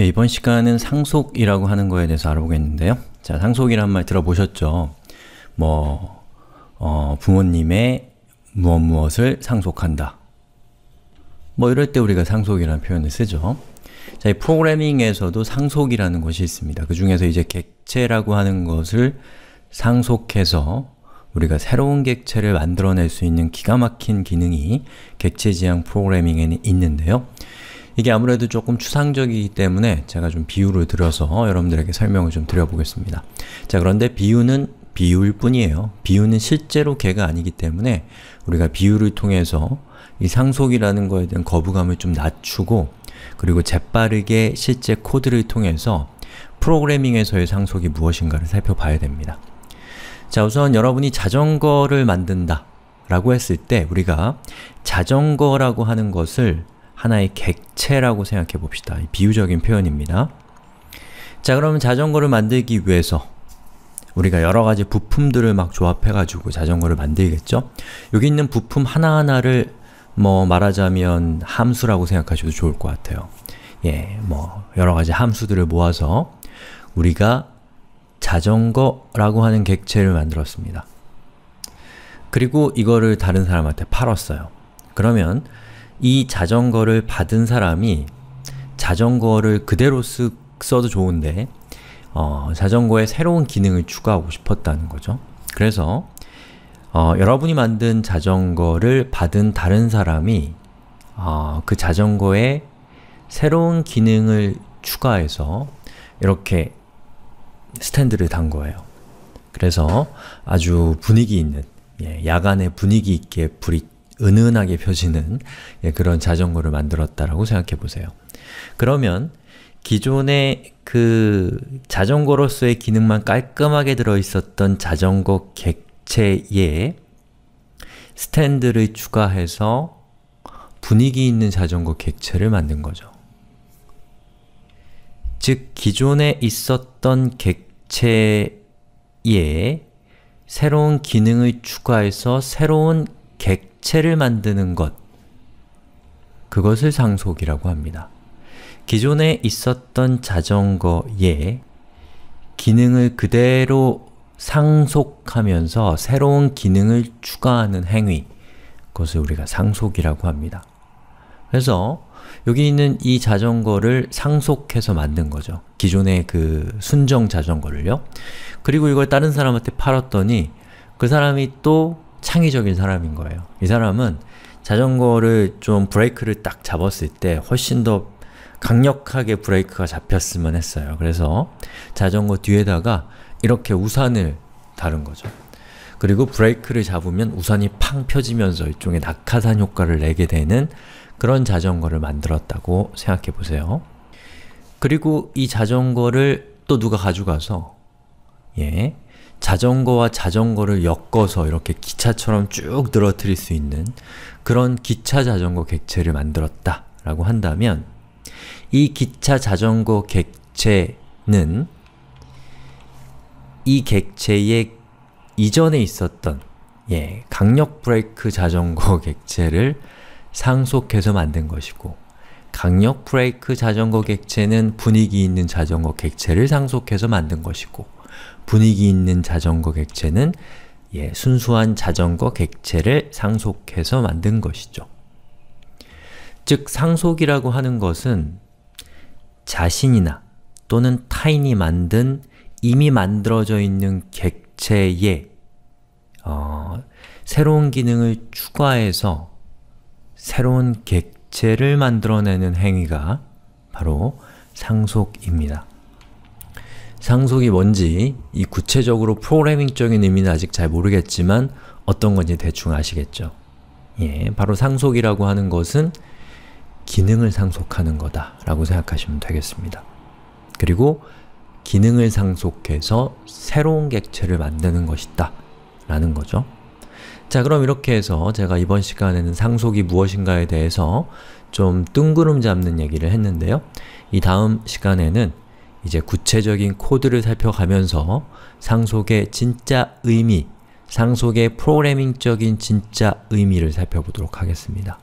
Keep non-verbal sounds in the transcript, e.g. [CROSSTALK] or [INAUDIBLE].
예, 이번 시간은 상속이라고 하는 거에 대해서 알아보겠는데요. 자, 상속이란 말 들어보셨죠? 뭐, 어, 부모님의 무엇 무엇을 상속한다. 뭐 이럴 때 우리가 상속이라는 표현을 쓰죠. 자, 이 프로그래밍에서도 상속이라는 것이 있습니다. 그 중에서 이제 객체라고 하는 것을 상속해서 우리가 새로운 객체를 만들어낼 수 있는 기가 막힌 기능이 객체 지향 프로그래밍에는 있는데요. 이게 아무래도 조금 추상적이기 때문에 제가 좀 비유를 들어서 여러분들에게 설명을 좀 드려보겠습니다. 자, 그런데 비유는 비유일 뿐이에요. 비유는 실제로 개가 아니기 때문에 우리가 비유를 통해서 이 상속이라는 거에 대한 거부감을 좀 낮추고 그리고 재빠르게 실제 코드를 통해서 프로그래밍에서의 상속이 무엇인가를 살펴봐야 됩니다. 자, 우선 여러분이 자전거를 만든다 라고 했을 때 우리가 자전거라고 하는 것을 하나의 객체라고 생각해 봅시다. 비유적인 표현입니다. 자, 그러면 자전거를 만들기 위해서 우리가 여러가지 부품들을 막 조합해가지고 자전거를 만들겠죠? 여기 있는 부품 하나하나를 뭐 말하자면 함수라고 생각하셔도 좋을 것 같아요. 예, 뭐 여러가지 함수들을 모아서 우리가 자전거라고 하는 객체를 만들었습니다. 그리고 이거를 다른 사람한테 팔았어요. 그러면 이 자전거를 받은 사람이 자전거를 그대로 쓰, 써도 좋은데 어, 자전거에 새로운 기능을 추가하고 싶었다는 거죠. 그래서 어, 여러분이 만든 자전거를 받은 다른 사람이 어, 그 자전거에 새로운 기능을 추가해서 이렇게 스탠드를 단 거예요. 그래서 아주 분위기 있는, 예, 야간에 분위기 있게 브릿 은은하게 펴지는 예, 그런 자전거를 만들었다라고 생각해 보세요. 그러면 기존의 그 자전거로서의 기능만 깔끔하게 들어있었던 자전거 객체에 스탠드를 추가해서 분위기 있는 자전거 객체를 만든 거죠. 즉, 기존에 있었던 객체에 새로운 기능을 추가해서 새로운 객체를 만드는 것 그것을 상속이라고 합니다. 기존에 있었던 자전거에 기능을 그대로 상속하면서 새로운 기능을 추가하는 행위 그것을 우리가 상속이라고 합니다. 그래서 여기 있는 이 자전거를 상속해서 만든 거죠. 기존의 그 순정 자전거를요. 그리고 이걸 다른 사람한테 팔았더니 그 사람이 또 창의적인 사람인 거예요. 이 사람은 자전거를 좀 브레이크를 딱 잡았을 때 훨씬 더 강력하게 브레이크가 잡혔으면 했어요. 그래서 자전거 뒤에다가 이렇게 우산을 다른 거죠. 그리고 브레이크를 잡으면 우산이 팡 펴지면서 일종의 낙하산 효과를 내게 되는 그런 자전거를 만들었다고 생각해 보세요. 그리고 이 자전거를 또 누가 가져가서 예, 자전거와 자전거를 엮어서 이렇게 기차처럼 쭉 늘어뜨릴 수 있는 그런 기차 자전거 객체를 만들었다 라고 한다면 이 기차 자전거 객체는 이 객체의 이전에 있었던 예, 강력 브레이크 자전거 [LAUGHS] 객체를 상속해서 만든 것이고 강력 브레이크 자전거 객체는 분위기 있는 자전거 객체를 상속해서 만든 것이고 분위기 있는 자전거 객체는 예, 순수한 자전거 객체를 상속해서 만든 것이죠. 즉, 상속이라고 하는 것은 자신이나 또는 타인이 만든 이미 만들어져 있는 객체에 어, 새로운 기능을 추가해서 새로운 객체를 만들어내는 행위가 바로 상속입니다. 상속이 뭔지 이 구체적으로 프로그래밍적인 의미는 아직 잘 모르겠지만 어떤 건지 대충 아시겠죠? 예, 바로 상속이라고 하는 것은 기능을 상속하는 거다 라고 생각하시면 되겠습니다. 그리고 기능을 상속해서 새로운 객체를 만드는 것이다 라는 거죠. 자 그럼 이렇게 해서 제가 이번 시간에는 상속이 무엇인가에 대해서 좀 뜬구름 잡는 얘기를 했는데요. 이 다음 시간에는 이제 구체적인 코드를 살펴가면서 상속의 진짜 의미, 상속의 프로그래밍적인 진짜 의미를 살펴보도록 하겠습니다.